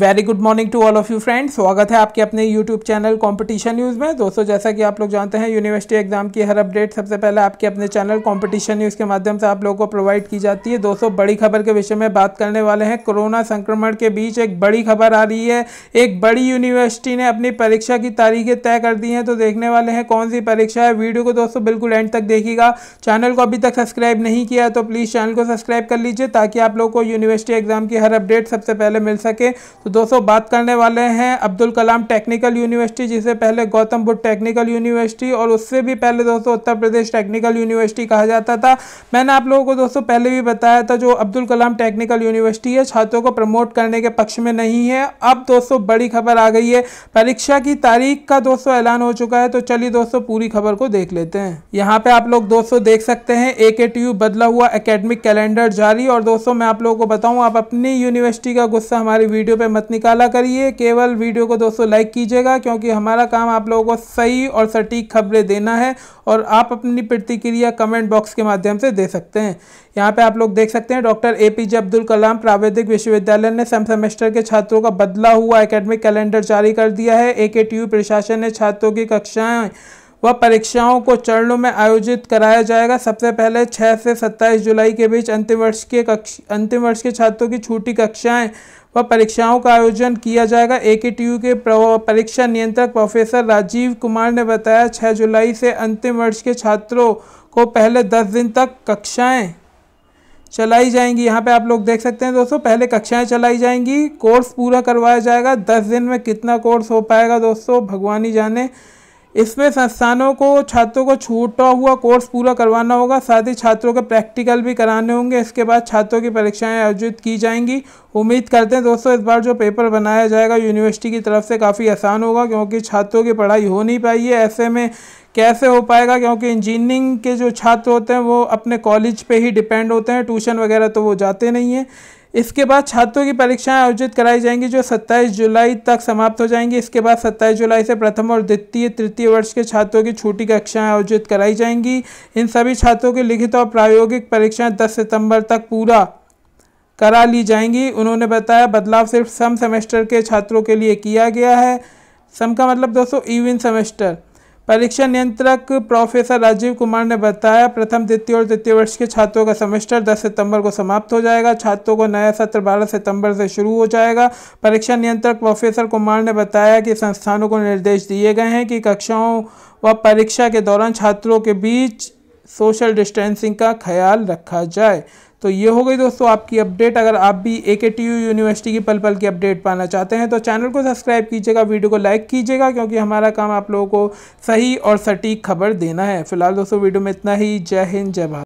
very good morning to all of you friends स्वागत है आपके अपने यूट्यूब चैनल कंपटीशन न्यूज़ में दोस्तों जैसा कि आप लोग जानते हैं यूनिवर्सिटी एग्जाम की हर अपडेट सबसे पहले आपके अपने चैनल कंपटीशन न्यूज़ के माध्यम से आप लोगों को प्रोवाइड की जाती है दोस्तों बड़ी खबर के विषय में बात करने वाले हैं कोरोना संक्रमण के बीच एक बड़ी खबर आ रही है एक बड़ी यूनिवर्सिटी ने अपनी परीक्षा की तारीखें तय कर दी हैं तो देखने वाले हैं कौन सी परीक्षा है वीडियो को दोस्तों बिल्कुल एंड तक देखिएगा चैनल को अभी तक सब्सक्राइब नहीं किया तो प्लीज़ चैनल को सब्सक्राइब कर लीजिए ताकि आप लोग को यूनिवर्सिटी एग्जाम की हर अपडेट सबसे पहले मिल सके तो दोस्तों बात करने वाले हैं अब्दुल कलाम टेक्निकल यूनिवर्सिटी जिसे पहले गौतम बुद्ध टेक्निकल यूनिवर्सिटी और उससे भी पहले दोस्तों उत्तर प्रदेश टेक्निकल यूनिवर्सिटी कहा जाता था मैंने आप लोगों को दोस्तों पहले भी बताया था जो अब्दुल कलाम टेक्निकल यूनिवर्सिटी है छात्रों को प्रमोट करने के पक्ष में नहीं है अब दोस्तों बड़ी खबर आ गई है परीक्षा की तारीख का दोस्तों ऐलान हो चुका है तो चलिए दोस्तों पूरी खबर को देख लेते हैं यहाँ पे आप लोग दोस्तों देख सकते हैं ए के टी बदला हुआ अकेडमिक कैलेंडर जारी और दोस्तों मैं आप लोगों को बताऊँ आप अपनी यूनिवर्सिटी का गुस्सा हमारी वीडियो पर मत निकाला करिए केवल वीडियो को दोस्तों लाइक कीजिएगा क्योंकि हमारा काम आप लोगों को सही और सटीक खबरें देना है और आप अपनी प्रतिक्रिया कमेंट बॉक्स के माध्यम से दे सकते हैं यहाँ पे आप लोग देख सकते हैं doctor A P J Abdul Kalam प्राविधिक विश्वविद्यालय ने सम सेमेस्टर के छात्रों का बदला हुआ एकेडमिक कैलेंडर जारी कर दिया है ए के टी यू प्रशासन ने छात्रों की कक्षाएँ व परीक्षाओं को चरणों में आयोजित कराया जाएगा सबसे पहले 6 से 27 जुलाई के बीच अंतिम वर्ष के कक्ष अंतिम वर्ष के छात्रों की छूटी कक्षाएं व परीक्षाओं का आयोजन किया जाएगा ए के परीक्षा नियंत्रक प्रोफेसर राजीव कुमार ने बताया छः जुलाई से अंतिम वर्ष के छात्रों को पहले दस दिन तक कक्षाएँ चलाई जाएंगी यहाँ पे आप लोग देख सकते हैं दोस्तों पहले कक्षाएं चलाई जाएंगी कोर्स पूरा करवाया जाएगा दस दिन में कितना कोर्स हो पाएगा दोस्तों भगवान ही जाने इसमें संस्थानों को छात्रों को छूटा हुआ कोर्स पूरा करवाना होगा साथ ही छात्रों के प्रैक्टिकल भी कराने होंगे इसके बाद छात्रों की परीक्षाएं आयोजित की जाएंगी उम्मीद करते हैं दोस्तों इस बार जो पेपर बनाया जाएगा यूनिवर्सिटी की तरफ से काफ़ी आसान होगा क्योंकि छात्रों की पढ़ाई हो नहीं पाई है ऐसे में कैसे हो पाएगा क्योंकि इंजीनियरिंग के जो छात्र होते हैं वो अपने कॉलेज पर ही डिपेंड होते हैं ट्यूशन वगैरह तो वो जाते नहीं हैं इसके बाद छात्रों की परीक्षाएं आयोजित कराई जाएंगी जो 27 जुलाई तक समाप्त हो जाएंगी इसके बाद 27 जुलाई से प्रथम और द्वितीय तृतीय वर्ष के छात्रों की छोटी कक्षाएं आयोजित कराई जाएंगी इन सभी छात्रों की लिखित और प्रायोगिक परीक्षाएं 10 सितंबर तक पूरा करा ली जाएंगी उन्होंने बताया बदलाव सिर्फ सम सेमेस्टर के छात्रों के लिए किया गया है सम का मतलब दोस्तों इवन सेमेस्टर परीक्षा नियंत्रक प्रोफेसर राजीव कुमार ने बताया प्रथम द्वितीय और तृतीय वर्ष के छात्रों का सेमेस्टर 10 सितंबर को समाप्त हो जाएगा छात्रों को नया सत्र 12 सितंबर से शुरू हो जाएगा परीक्षा नियंत्रक प्रोफेसर कुमार ने बताया कि संस्थानों को निर्देश दिए गए हैं कि कक्षाओं व परीक्षा के दौरान छात्रों के बीच सोशल डिस्टेंसिंग का ख्याल रखा जाए तो ये हो गई दोस्तों आपकी अपडेट अगर आप भी ए यूनिवर्सिटी की पल पल की अपडेट पाना चाहते हैं तो चैनल को सब्सक्राइब कीजिएगा वीडियो को लाइक कीजिएगा क्योंकि हमारा काम आप लोगों को सही और सटीक खबर देना है फिलहाल दोस्तों वीडियो में इतना ही जय हिंद जय भारत